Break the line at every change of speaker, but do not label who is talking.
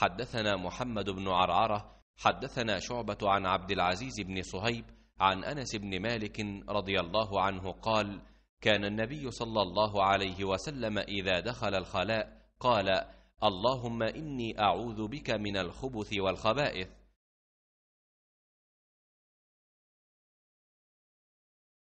حدثنا محمد بن عرعرة حدثنا شعبة عن عبد العزيز بن صهيب عن أنس بن مالك رضي الله عنه قال كان النبي صلى الله عليه وسلم إذا دخل الخلاء قال اللهم إني أعوذ بك من الخبث والخبائث